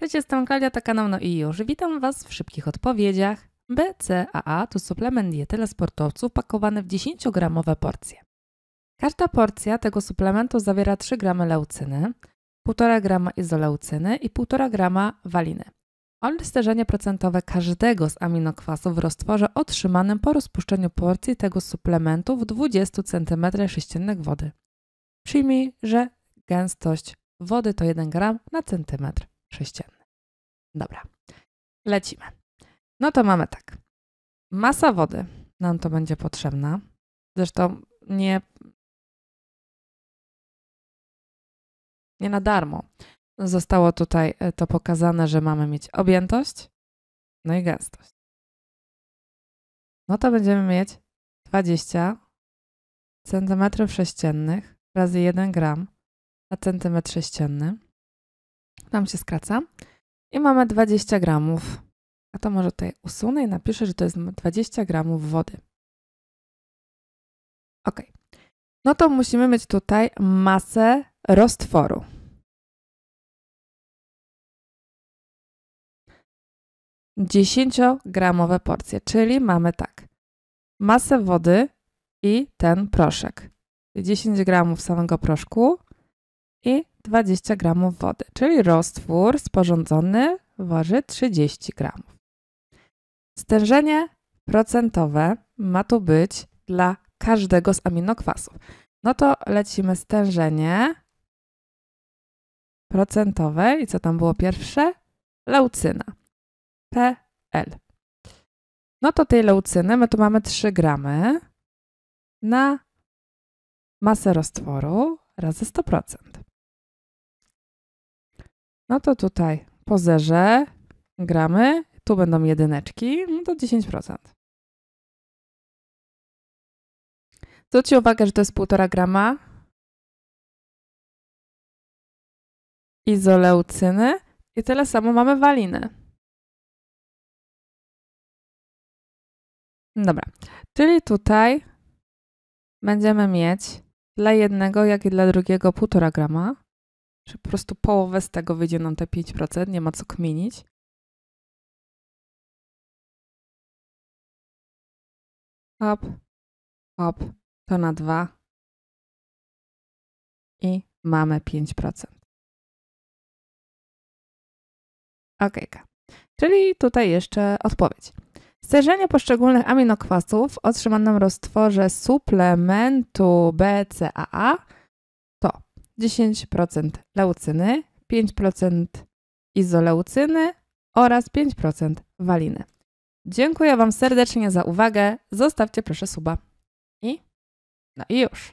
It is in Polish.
Cześć, jestem Kalia, taka kanał No i już. Witam Was w szybkich odpowiedziach. BCAA to suplement diety dla sportowców pakowany w 10-gramowe porcje. Każda porcja tego suplementu zawiera 3 gramy leucyny, 1,5 grama izoleucyny i 1,5 grama waliny oraz procentowe każdego z aminokwasów w roztworze otrzymanym po rozpuszczeniu porcji tego suplementu w 20 cm3 wody. Przyjmij, że gęstość wody to 1 gram na centymetr sześcienny. Dobra, lecimy. No to mamy tak. Masa wody nam to będzie potrzebna. Zresztą nie, nie na darmo zostało tutaj e, to pokazane, że mamy mieć objętość, no i gęstość. No to będziemy mieć 20 cm sześciennych razy 1 gram na centymetr sześcienny nam się skraca i mamy 20 gramów. A to może tutaj usunę i napiszę, że to jest 20 gramów wody. Ok. No to musimy mieć tutaj masę roztworu. Dziesięciogramowe porcje, czyli mamy tak, masę wody i ten proszek. 10 gramów samego proszku i 20 gramów wody, czyli roztwór sporządzony waży 30 gramów. Stężenie procentowe ma tu być dla każdego z aminokwasów. No to lecimy stężenie procentowe i co tam było pierwsze? Leucyna. PL. No to tej leucyny my tu mamy 3 gramy na masę roztworu razy 100%. No to tutaj po zerze gramy, tu będą jedyneczki, no to 10%. Zwróćcie uwagę, że to jest 1,5 grama izoleucyny i tyle samo mamy waliny. Dobra, czyli tutaj będziemy mieć dla jednego, jak i dla drugiego 1,5 grama że po prostu połowę z tego wyjdzie nam te 5%, nie ma co kminić Hop, hop, to na dwa i mamy 5%. ok, Czyli tutaj jeszcze odpowiedź. Stężenie poszczególnych aminokwasów w otrzymanym roztworze suplementu BCAA 10% leucyny, 5% izoleucyny oraz 5% waliny. Dziękuję Wam serdecznie za uwagę. Zostawcie proszę suba. I? No i już.